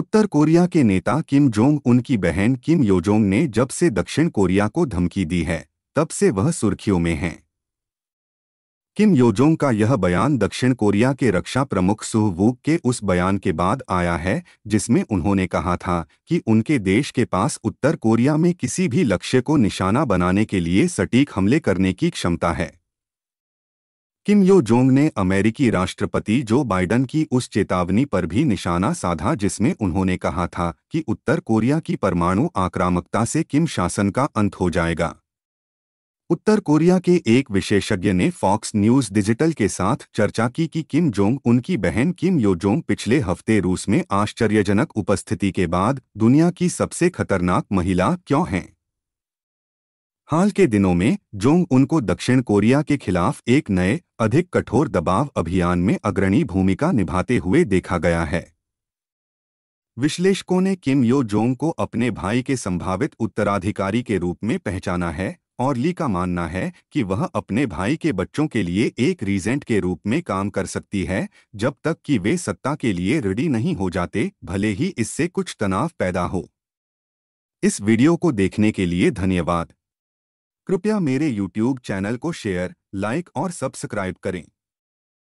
उत्तर Korea के नेता Kim Jong उनकी बहन किम योजोंग ने जब से दक्षिण कोरिया को धमकी दी है तब से वह सुर्खियों में हैं किम योजोंग का यह बयान दक्षिण कोरिया के रक्षा प्रमुख सुह वूक के उस बयान के बाद आया है जिसमें उन्होंने कहा था कि उनके देश के पास उत्तर कोरिया में किसी भी लक्ष्य को निशाना बनाने के लिए सटीक हमले करने की क्षमता है किम यो जोंग ने अमेरिकी राष्ट्रपति जो बाइडन की उस चेतावनी पर भी निशाना साधा जिसमें उन्होंने कहा था कि उत्तर कोरिया की परमाणु आक्रामकता से किम शासन का अंत हो जाएगा उत्तर कोरिया के एक विशेषज्ञ ने फॉक्स न्यूज डिजिटल के साथ चर्चा की कि किम जोंग उनकी बहन किम यो जोंग पिछले हफ्ते रूस में आश्चर्यजनक उपस्थिति के बाद दुनिया की सबसे खतरनाक महिला क्यों हैं हाल के दिनों में जोंग उनको दक्षिण कोरिया के खिलाफ एक नए अधिक कठोर दबाव अभियान में अग्रणी भूमिका निभाते हुए देखा गया है विश्लेषकों ने किम यो जोंग को अपने भाई के संभावित उत्तराधिकारी के रूप में पहचाना है और ली का मानना है कि वह अपने भाई के बच्चों के लिए एक रीजेंट के रूप में काम कर सकती है जब तक कि वे सत्ता के लिए रेडी नहीं हो जाते भले ही इससे कुछ तनाव पैदा हो इस वीडियो को देखने के लिए धन्यवाद कृपया मेरे यूट्यूब चैनल को शेयर लाइक और सब्सक्राइब करें